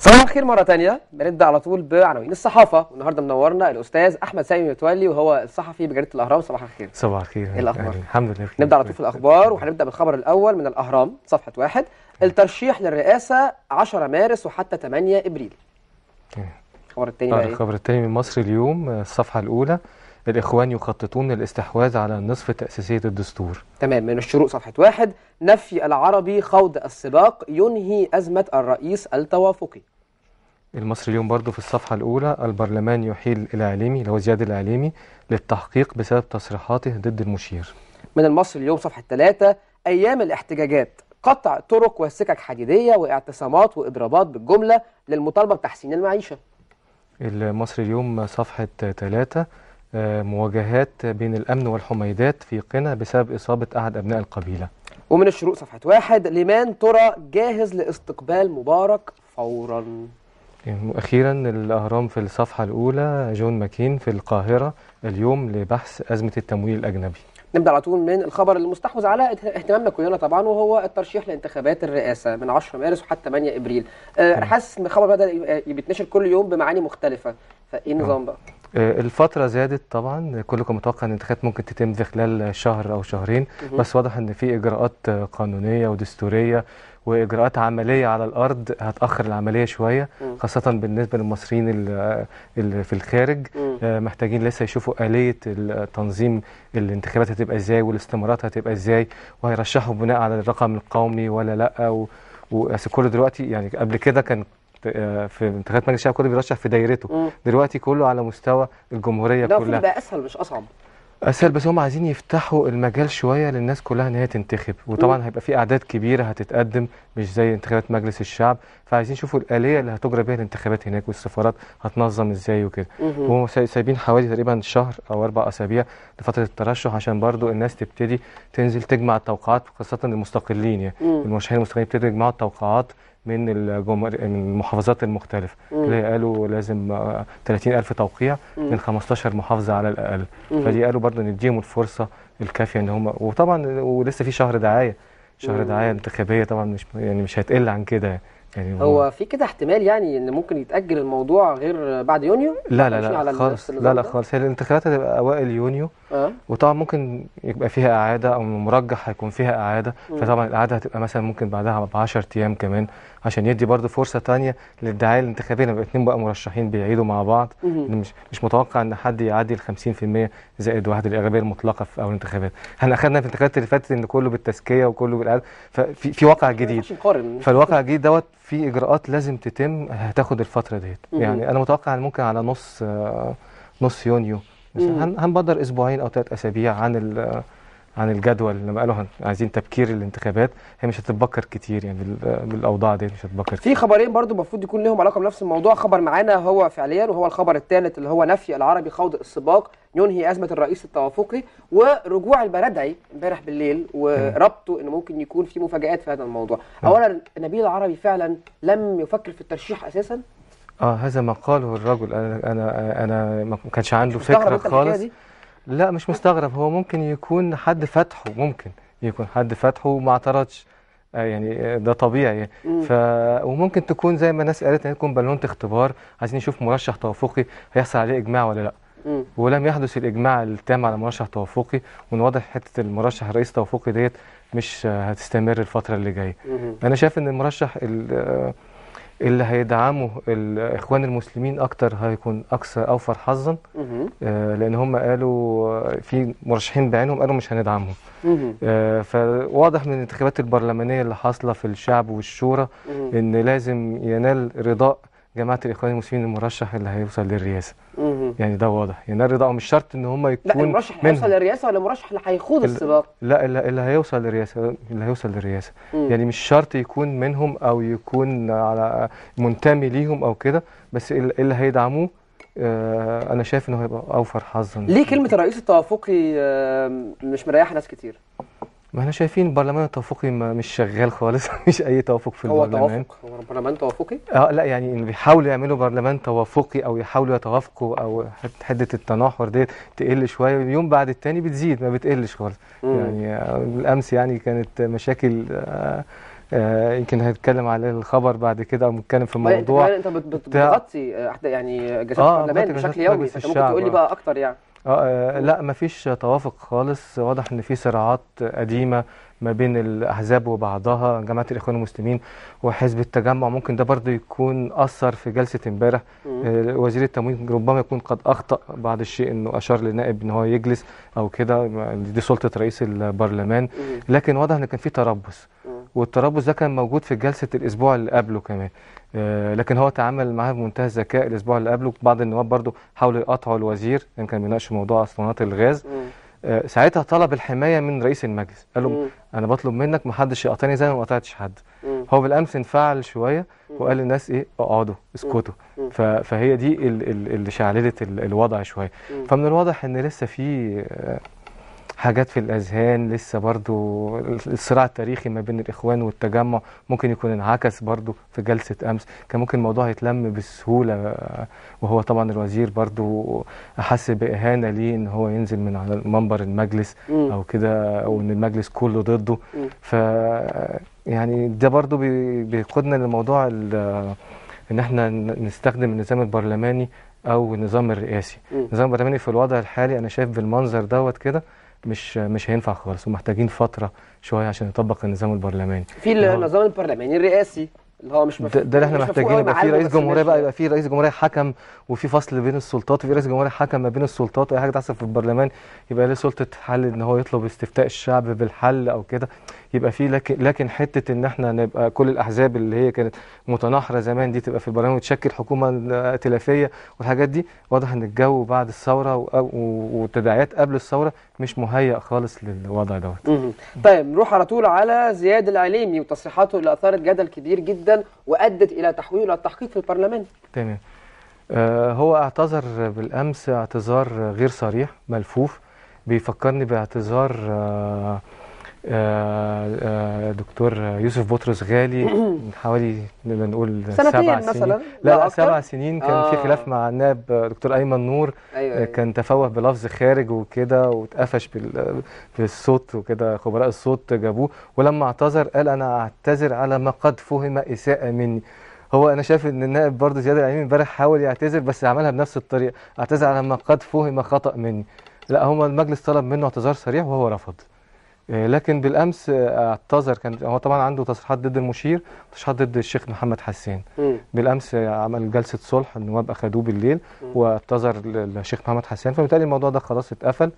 صباح الخير مرة تانية بنبدأ على طول بعناوين الصحافة النهارده منورنا الأستاذ أحمد سامي متولي وهو الصحفي بجريدة الأهرام صباح الخير صباح الخير إيه الأخبار؟ يعني الحمد لله بخير نبدأ على طول في الأخبار وهنبدأ بالخبر الأول من الأهرام صفحة واحد الترشيح للرئاسة 10 مارس وحتى 8 إبريل الخبر التاني إيه؟ الخبر التاني من مصر اليوم الصفحة الأولى الإخوان يخططون للاستحواذ على نصف تأسيسية الدستور تمام من الشروط صفحة واحد نفي العربي خوض السباق ينهي أزمة الرئيس التوافقي المصري اليوم برضه في الصفحة الأولى البرلمان يحيل الإعلامي اللي هو زياد الإعلامي للتحقيق بسبب تصريحاته ضد المشير من المصري اليوم صفحة ثلاثة أيام الاحتجاجات قطع طرق وسكك حديدية واعتصامات وإضرابات بالجملة للمطالبة بتحسين المعيشة المصري اليوم صفحة ثلاثة آه، مواجهات بين الأمن والحميدات في قنا بسبب إصابة أحد أبناء القبيلة ومن الشروق صفحة واحد لمان ترى جاهز لاستقبال مبارك فورا أخيرا الأهرام في الصفحة الأولى جون ماكين في القاهرة اليوم لبحث أزمة التمويل الأجنبي نبدا على طول من الخبر المستحوذ على اهتمامنا كلنا طبعا وهو الترشيح لانتخابات الرئاسه من 10 مارس وحتى 8 ابريل انا آه، حاسس ان الخبر بدا بيتنشر كل يوم بمعاني مختلفه فايه النظام بقى؟ آه، الفترة زادت طبعا كلكم متوقع ان الانتخابات ممكن تتم في خلال شهر او شهرين بس واضح ان في اجراءات آه، قانونية ودستورية واجراءات عملية على الارض هتأخر العملية شوية خاصة بالنسبة للمصريين اللي آه، في الخارج محتاجين لسه يشوفوا آلية التنظيم الانتخابات هتبقى ازاي والاستمارات هتبقى ازاي وهيرشحوا بناء على الرقم القومي ولا لا و... كله دلوقتي يعني قبل كده كان آه، في انتخابات مجلس الشعب كله بيرشح في دايرته مم. دلوقتي كله على مستوى الجمهوريه كلها لا بقى اسهل مش اصعب اسهل بس هم عايزين يفتحوا المجال شويه للناس كلها ان هي تنتخب وطبعا هيبقى في اعداد كبيره هتتقدم مش زي انتخابات مجلس الشعب فعايزين يشوفوا الاليه اللي هتجرى بيها الانتخابات هناك والسفارات هتنظم ازاي وكده وهم سايبين حوالي تقريبا شهر او اربع اسابيع لفتره الترشح عشان برضو الناس تبتدي تنزل تجمع التوقعات خاصه المستقلين يعني المرشحين المستقلين يبتدوا يجمعوا التوقعات من الجمهور من المحافظات المختلفه اللي قالوا لازم 30000 توقيع من 15 محافظه على الاقل فدي قالوا برضه نديهم الفرصه الكافيه ان هم وطبعا ولسه في شهر دعايه شهر دعايه انتخابيه طبعا مش يعني مش هتقل عن كده يعني, يعني هو, هو في كده احتمال يعني ان ممكن يتاجل الموضوع غير بعد يونيو لا لا لا خالص لا لا خالص هي الانتخابات هتبقى اوائل يونيو أه؟ وطبعا ممكن يبقى فيها اعاده او مرجح هيكون فيها اعاده مم. فطبعا الاعاده هتبقى مثلا ممكن بعدها ب 10 ايام كمان عشان يدي برضه فرصه ثانيه للدعايه الانتخابيه لما الاثنين بقى مرشحين بيعيدوا مع بعض مش مش متوقع ان حد يعدي ال 50% زائد واحد الاغلبيه المطلقه في اول الانتخابات احنا اخذنا في الانتخابات اللي فاتت ان كله بالتزكيه وكله بالقلب ففي في واقع جديد فالواقع الجديد دوت في اجراءات لازم تتم هتاخد الفتره ديت يعني انا متوقع ان ممكن على نص آه، نص يونيو هنبدر اسبوعين او ثلاث اسابيع عن عن الجدول لما قالوا عايزين تبكير الانتخابات هي مش هتتبكر كتير يعني بالاوضاع دي مش هتتبكر في خبرين برضو المفروض يكون لهم علاقه بنفس الموضوع خبر معانا هو فعليا وهو الخبر الثالث اللي هو نفي العربي خوض السباق ينهي ازمه الرئيس التوافقي ورجوع البرادعي امبارح بالليل وربطه انه ممكن يكون في مفاجات في هذا الموضوع نعم. اولا نبيل العربي فعلا لم يفكر في الترشيح اساسا اه هذا ما قاله الرجل انا انا انا ما كانش عنده فكره خالص لا مش مستغرب هو ممكن يكون حد فتحه ممكن يكون حد فتحه وما اعترضش آه، يعني آه، ده طبيعي ف... وممكن تكون زي ما الناس قالت ان تكون بالونه اختبار عايزين نشوف مرشح توافقي هيحصل عليه اجماع ولا لا ولم يحدث الاجماع التام على مرشح توافقي ومن واضح حته المرشح الرئيس توافقي ديت مش آه، هتستمر الفتره اللي جايه انا شايف ان المرشح اللي هيدعموا الاخوان المسلمين اكتر هيكون اكثر اوفر حظا آه لان هم قالوا آه، في مرشحين بعينهم قالوا مش هندعمهم آه فواضح من الانتخابات البرلمانيه اللي حاصله في الشعب والشورى ان لازم ينال رضاء جماعه الاخوان المسلمين المرشح اللي هيوصل للرئاسه يعني ده واضح يعني الرضا مش شرط ان هم يكون لا المرشح هيوصل للرئاسه ولا المرشح اللي هيخوض السباق لا اللي, اللي هيوصل للرئاسه اللي هيوصل للرئاسه يعني مش شرط يكون منهم او يكون على منتمي ليهم او كده بس اللي هيدعموه آه انا شايف انه هيبقى اوفر حظا ليه كلمه الرئيس التوافقي آه مش مريحه ناس كتير ما احنا شايفين البرلمان التوافقي مش شغال خالص مش اي توافق في البرلمان هو توافق هو برلمان توافقي اه لا يعني اللي بيحاولوا يعملوا برلمان توافقي او يحاولوا يتوافقوا او حده التناحر ديت تقل شويه يوم بعد التاني بتزيد ما بتقلش خالص يعني آه، الامس يعني كانت مشاكل آه آه يمكن هنتكلم على الخبر بعد كده او نتكلم في الموضوع انت بتغطي آه، يعني جلسات آه البرلمان بشكل يومي فممكن ممكن تقول لي بقى اكتر يعني آه،, آه لا مفيش توافق خالص واضح ان في صراعات قديمه ما بين الاحزاب وبعضها جماعه الاخوان المسلمين وحزب التجمع ممكن ده برضه يكون اثر في جلسه امبارح آه، وزير التموين ربما يكون قد اخطا بعض الشيء انه اشار لنائب ان هو يجلس او كده دي سلطه رئيس البرلمان لكن واضح ان كان في تربص والتربص ده كان موجود في جلسه الاسبوع اللي قبله كمان آه، لكن هو تعامل معها بمنتهى الذكاء الاسبوع اللي قبله بعض النواب برضو حاولوا يقاطعوا الوزير لان كان بيناقش موضوع اسطوانات الغاز آه، ساعتها طلب الحمايه من رئيس المجلس قال له انا بطلب منك ما حدش يقطعني زي ما ما قاطعتش حد هو بالامس انفعل شويه وقال للناس ايه اقعدوا اسكتوا فهي دي اللي شعللت الوضع شويه فمن الواضح ان لسه في آه، حاجات في الأذهان لسه برضو الصراع التاريخي ما بين الإخوان والتجمع ممكن يكون انعكس برضو في جلسة أمس كان ممكن الموضوع يتلم بسهولة وهو طبعا الوزير برضو احس بإهانة ليه إن هو ينزل من على منبر المجلس أو كده أو إن المجلس كله ضده ف يعني ده برضو بيقودنا لموضوع إن احنا نستخدم النظام البرلماني أو النظام الرئاسي النظام البرلماني في الوضع الحالي أنا شايف بالمنظر دوت كده مش مش هينفع خالص ومحتاجين فتره شويه عشان يطبق النظام البرلماني في النظام البرلماني الرئاسي اللي هو مش مفهوم ده اللي احنا محتاجينه يبقى في رئيس جمهوريه بقى يبقى يعني. في رئيس جمهوريه حكم وفي فصل بين السلطات وفي رئيس جمهوريه حكم ما بين السلطات واي حاجه تحصل في البرلمان يبقى له سلطه حل ان هو يطلب استفتاء الشعب بالحل او كده يبقى في لكن لكن حته ان احنا نبقى كل الاحزاب اللي هي كانت متناحره زمان دي تبقى في البرلمان وتشكل حكومه ائتلافيه والحاجات دي واضح ان الجو بعد الثوره والتداعيات قبل الثوره مش مهيئ خالص للوضع دوت. طيب نروح على طول على زياد العليمي وتصريحاته اللي اثارت جدل كبير جدا وأدت إلى تحويله إلى التحقيق في البرلمان تمام آه، هو اعتذر بالأمس اعتذار غير صريح ملفوف بيفكرني باعتذار آه، آه، آه، دكتور يوسف بطرس غالي من حوالي نقدر نقول سبع سنين. لا لا سبع سنين كان آه. في خلاف مع النائب دكتور ايمن نور أيوة أيوة. كان تفوه بلفظ خارج وكده واتقفش بالصوت وكده خبراء الصوت جابوه ولما اعتذر قال انا اعتذر على ما قد فهم اساءه مني هو انا شايف ان النائب برضه زياد العليمي امبارح حاول يعتذر بس عملها بنفس الطريقه اعتذر على ما قد فهم خطا مني لا هم المجلس طلب منه اعتذار صريح وهو رفض آه، لكن بالامس اعتذر آه، كان هو طبعا عنده تصريحات ضد المشير وتصريحات ضد الشيخ محمد حسين بالامس آه، عمل جلسه صلح النواب اخذوه بالليل واعتذر للشيخ محمد حسين فبالتالي الموضوع ده خلاص اتقفل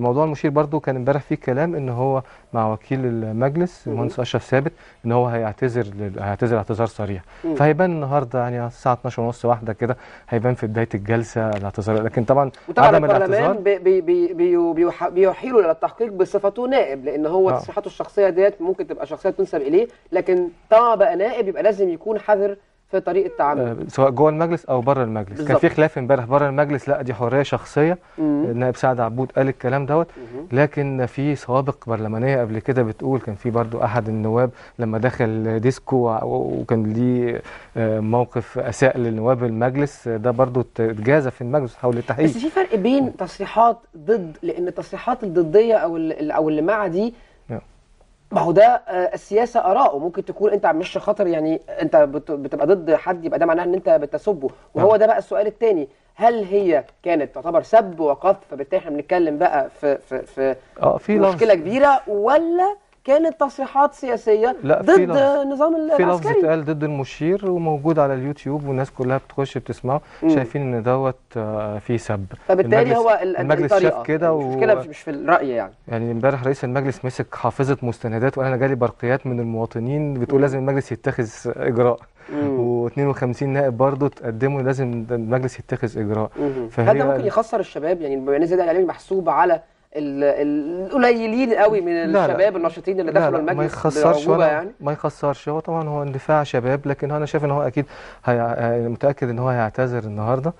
موضوع المشير برضو كان امبارح فيه كلام ان هو مع وكيل المجلس المهندس اشرف ثابت ان هو هيعتذر هيعتذر اعتذار صريح فهيبان النهارده يعني الساعه 12 ونص واحده كده هيبان في بدايه الجلسه الاعتذار لكن طبعا وطبعا عدم الاعتذار بي بي بي بيحيلوا الى التحقيق بصفته نائب لان هو تصريحاته آه. الشخصيه ديت ممكن تبقى شخصيه تنسب اليه لكن طبعا بقى نائب يبقى لازم يكون حذر في طريقه تعامل آه، سواء جوه المجلس او بره المجلس بالزبط. كان في خلاف امبارح بره المجلس لا دي حريه شخصيه النائب سعد عبود قال الكلام دوت لكن في سوابق برلمانيه قبل كده بتقول كان في برضو احد النواب لما دخل ديسكو وكان ليه آه، موقف اساء للنواب المجلس ده برضو اتجازى في المجلس حول التحقيق بس في فرق بين تصريحات ضد لان التصريحات الضديه او او اللي مع دي ما هو ده آه، السياسه اراءه ممكن تكون انت عم مش خاطر يعني انت بتبقى ضد حد يبقى ده معناه ان انت بتسبه وهو نعم. ده بقى السؤال الثاني هل هي كانت تعتبر سب وقذف فبالتالي احنا بنتكلم بقى في في, في آه، مشكله كبيره ولا كانت تصريحات سياسيه لا ضد نظام العسكري في لفظ اتقال ضد المشير وموجود على اليوتيوب والناس كلها بتخش بتسمعه شايفين ان دوت آه، فيه سب فبالتالي هو المجلس شاف كده المشكله و... مش في الراي يعني يعني امبارح رئيس المجلس مسك حافظه مستندات وانا جالي برقيات من المواطنين بتقول لازم المجلس يتخذ اجراء و52 نائب برضه تقدموا لازم المجلس يتخذ اجراء هل ده ممكن يخسر الشباب يعني الميزانيه الاعلامي محسوبه على القليلين قوي من الشباب الناشطين اللي دخلوا المجلس ما يخسرش يعني ما يخسرش هو طبعا هو اندفاع شباب لكن انا شايف ان هو اكيد هي... يعني متاكد ان هو هيعتذر النهارده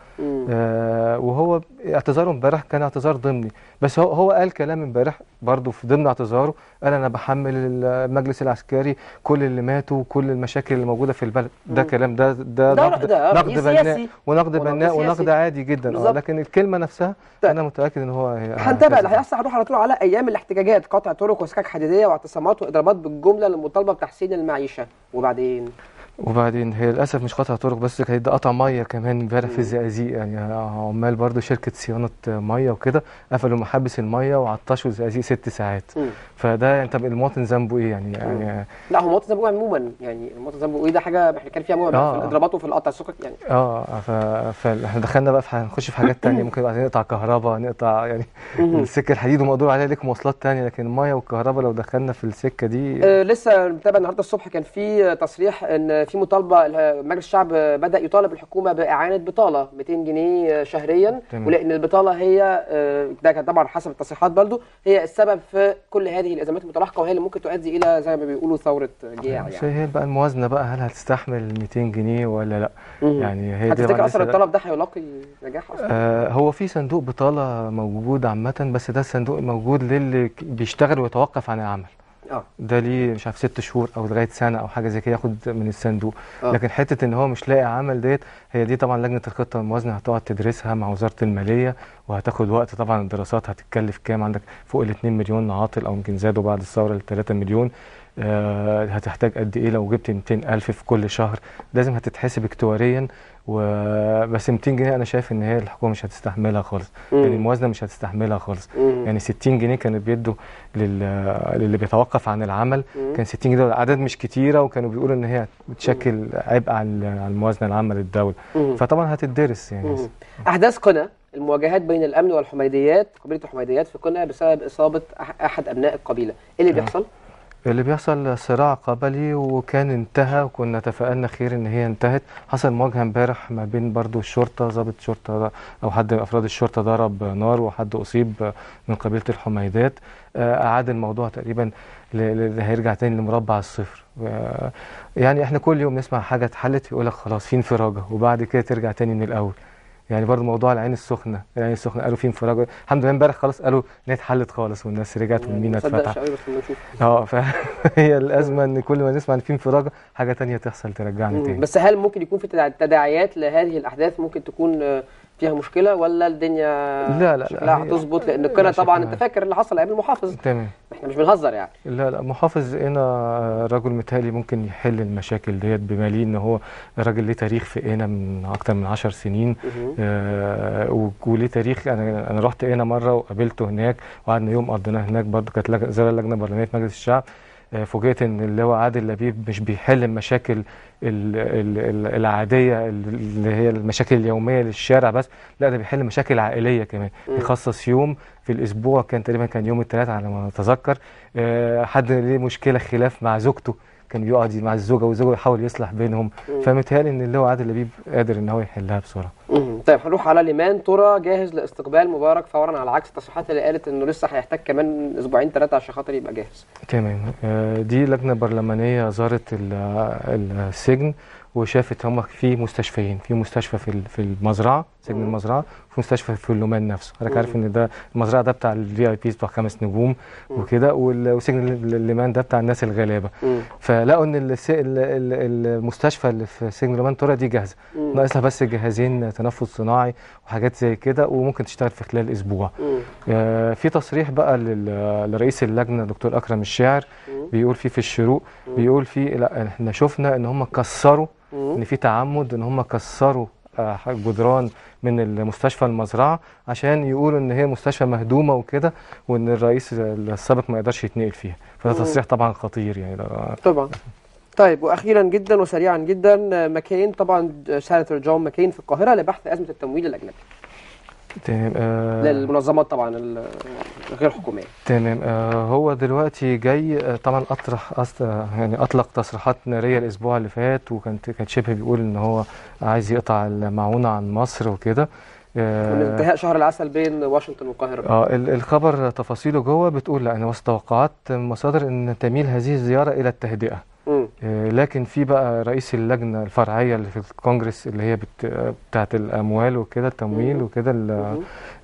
آه وهو اعتذاره امبارح كان اعتذار ضمني بس هو هو قال كلام امبارح برضه في ضمن اعتذاره قال انا بحمل المجلس العسكري كل اللي ماتوا وكل المشاكل اللي موجوده في البلد ده كلام ده ده, ده نقد ده نقد بناء ونقد بناء ونقد عادي جدا اه لكن الكلمه نفسها طيب. انا متاكد ان هو هنتابع بس هروح على طول على ايام الاحتجاجات قطع طرق وسكك حديديه واعتصامات واضرابات بالجمله للمطالبه بتحسين المعيشه وبعدين وبعدين هي للاسف مش قطع طرق بس كانت ده قطع ميه كمان امبارح في الزقازيق يعني عمال برضو شركه صيانه ميه وكده قفلوا محبس الميه وعطشوا الزقازيق ست ساعات فده يعني طب المواطن ذنبه ايه يعني مم. يعني لا هو المواطن ذنبه إيه عموما يعني المواطن ذنبه ايه ده حاجه احنا بنتكلم فيها عموما آه. في الاضرابات وفي القطع السكك يعني اه, آه، فاحنا دخلنا بقى في هنخش في حاجات ثانيه ممكن بعدين نقطع كهرباء نقطع يعني السكه الحديد ومقدور عليها ليك مواصلات ثانيه لكن الميه والكهرباء لو دخلنا في السكه دي آه لسه متابع النهارده الصبح كان في تصريح ان في مطالبه مجلس الشعب بدا يطالب الحكومه باعانه بطاله 200 جنيه آه، شهريا تمام. ولان البطاله هي آه، ده كان طبعا حسب التصريحات برضو هي السبب في كل هذه الازمات المتلاحقه وهي اللي ممكن تؤدي الى زي ما بيقولوا ثوره جياع يعني هي بقى الموازنه بقى هل هتستحمل 200 جنيه ولا لا مم. يعني هي دي هتفتكر اصلا الطلب ده هيلاقي نجاح اصلا آه هو في صندوق بطاله موجود عامه بس ده الصندوق موجود للي بيشتغل ويتوقف عن العمل آه. ده ليه مش عارف ست شهور او لغايه سنه او حاجه زي كده ياخد من الصندوق آه. لكن حته ان هو مش لاقي عمل ديت هي دي طبعا لجنه الخطه والموازنه هتقعد تدرسها مع وزاره الماليه وهتاخد وقت طبعا الدراسات هتتكلف كام عندك فوق ال 2 مليون عاطل او يمكن زادوا بعد الثوره ل 3 مليون آه هتحتاج قد ايه لو جبت 200000 في كل شهر لازم هتتحسب اكتواريا و... بس 200 جنيه انا شايف ان هي الحكومه مش هتستحملها خالص مم. يعني الموازنه مش هتستحملها خالص مم. يعني 60 جنيه كانوا بيدوا لل... للي بيتوقف عن العمل مم. كان 60 جنيه عدد مش كتيره وكانوا بيقولوا ان هي بتشكل عبء على الموازنه العامه للدوله مم. فطبعا هتدرس يعني مم. احداث قنا المواجهات بين الامن والحميديات قبيله الحميديات في قنا بسبب اصابه احد ابناء القبيله ايه اللي آه. بيحصل؟ أه. اللي بيحصل صراع قبلي وكان انتهى وكنا تفائلنا خير ان هي انتهت حصل مواجهه امبارح ما بين برضو الشرطه ضابط شرطه او حد من افراد الشرطه ضرب نار وحد اصيب من قبيله الحميدات آه، اعاد الموضوع تقريبا هيرجع تاني لمربع الصفر يعني احنا كل يوم نسمع حاجه اتحلت يقول لك خلاص في انفراجه وبعد كده ترجع تاني من الاول يعني برضو موضوع العين السخنه العين السخنه قالوا في انفراج الحمد لله امبارح خلاص قالوا ان هي اتحلت خالص والناس رجعت والمينا اتفتح اه فهي الازمه ان كل ما نسمع ان في انفراج حاجه ثانيه تحصل ترجعنا تاني بس هل ممكن يكون في تداعيات لهذه الاحداث ممكن تكون آه، فيها مشكله ولا الدنيا لا لا لا هتظبط لان القنا طبعا انت فاكر اللي حصل ايام المحافظ تمام احنا مش بنهزر يعني لا لا محافظ هنا رجل متهيألي ممكن يحل المشاكل ديت بماليه ان هو راجل ليه تاريخ في هنا من اكتر من 10 سنين آه وليه تاريخ انا انا رحت هنا مره وقابلته هناك وقعدنا يوم قضيناه هناك برضه كانت زار اللجنه البرلمانيه في مجلس الشعب آه، فوجئت ان اللواء عادل لبيب مش بيحل المشاكل العاديه اللي هي المشاكل اليوميه للشارع بس لا ده بيحل مشاكل عائليه كمان بيخصص يوم في الاسبوع كان تقريبا كان يوم الثلاثاء على ما اتذكر آه، حد ليه مشكله خلاف مع زوجته كان بيقعد مع الزوجه والزوجه يحاول يصلح بينهم فمتهيألي ان اللي هو عادل لبيب قادر ان هو يحلها بسرعه. طيب هنروح على ليمان ترى جاهز لاستقبال مبارك فورا على عكس التصريحات اللي قالت انه لسه هيحتاج كمان اسبوعين ثلاثه عشان خاطر يبقى جاهز. تمام آه، دي لجنه برلمانيه زارت آه، السجن وشافت هم في مستشفيين في مستشفى في المزرعه سجن المزرعه في مستشفى في اللومان نفسه حضرتك عارف ان ده المزرعه ده بتاع الفي اي بيز بتوع خمس نجوم وكده وسجن الليمان ده بتاع الناس الغلابه فلقوا ان المستشفى اللي في سجن اللومان طرى دي جاهزه ناقصها بس جهازين تنفس صناعي وحاجات زي كده وممكن تشتغل في خلال اسبوع آه في تصريح بقى لرئيس اللجنه الدكتور اكرم الشاعر بيقول فيه في الشروق بيقول فيه لا احنا شفنا ان هم كسروا ان في تعمد ان هم كسروا جدران من المستشفى المزرعه عشان يقولوا ان هي مستشفى مهدومه وكده وان الرئيس السابق ما يقدرش يتنقل فيها فده تصريح طبعا خطير يعني طبعا طيب واخيرا جدا وسريعا جدا مكاين طبعا سانتر جون مكاين في القاهره لبحث ازمه التمويل الاجنبي تمام آه للمنظمات طبعا الغير حكوميه تمام آه هو دلوقتي جاي آه، طبعا اطرح يعني اطلق تصريحات ناريه الاسبوع اللي فات وكان كان شبه بيقول ان هو عايز يقطع المعونه عن مصر وكده آه، انتهاء شهر العسل بين واشنطن والقاهره اه الخبر تفاصيله جوه بتقول لا انا وسط توقعات مصادر ان تميل هذه الزياره الى التهدئه لكن في بقى رئيس اللجنه الفرعيه اللي في الكونجرس اللي هي بت... بتاعه الاموال وكده التمويل وكده اللي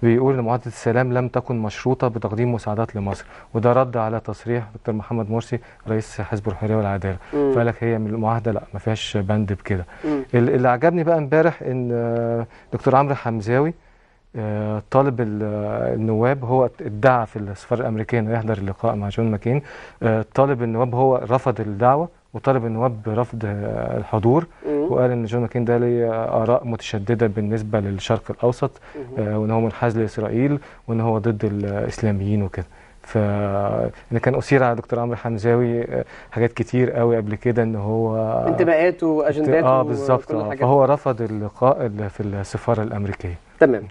بيقول معاهده السلام لم تكن مشروطه بتقديم مساعدات لمصر وده رد على تصريح دكتور محمد مرسي رئيس حزب الحريه والعداله فقال لك هي من المعاهده لا ما فيهاش بند بكده اللي عجبني بقى امبارح ان آه، دكتور عمرو حمزاوي آه، طالب آه، النواب هو ادعى في السفاره الامريكيه انه يحضر اللقاء مع جون ماكين طالب النواب هو رفض الدعوه وطالب النواب برفض الحضور وقال ان جون ماكين ده ليه اراء متشدده بالنسبه للشرق الاوسط آه وان هو منحاز لاسرائيل وان هو ضد الاسلاميين وكده ف انا يعني كان اثير على دكتور عمرو حمزاوي آه، حاجات كتير قوي قبل كده ان هو انتماءاته واجنداته اه بالظبط آه، فهو رفض اللقاء في السفاره الامريكيه تمام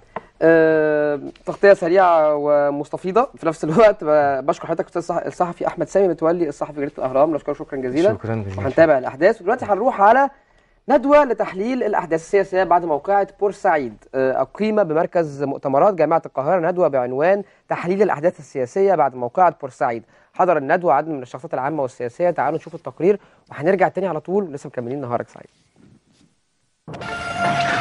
آه، تغطيه سريعه ومستفيضه في نفس الوقت بشكر حضرتك استاذ الصحفي احمد سامي متولي الصحفي جريده الاهرام نشكره شكرا جزيلا شكرا جزيلا وهنتابع الاحداث ودلوقتي هنروح على ندوة لتحليل الأحداث السياسية بعد موقعة بورسعيد آه، أقيم بمركز مؤتمرات جامعة القاهرة ندوة بعنوان تحليل الأحداث السياسية بعد موقعة بورسعيد حضر الندوة عدد من الشخصيات العامة والسياسية تعالوا نشوف التقرير وهنرجع تاني على طول لسه مكملين نهارك سعيد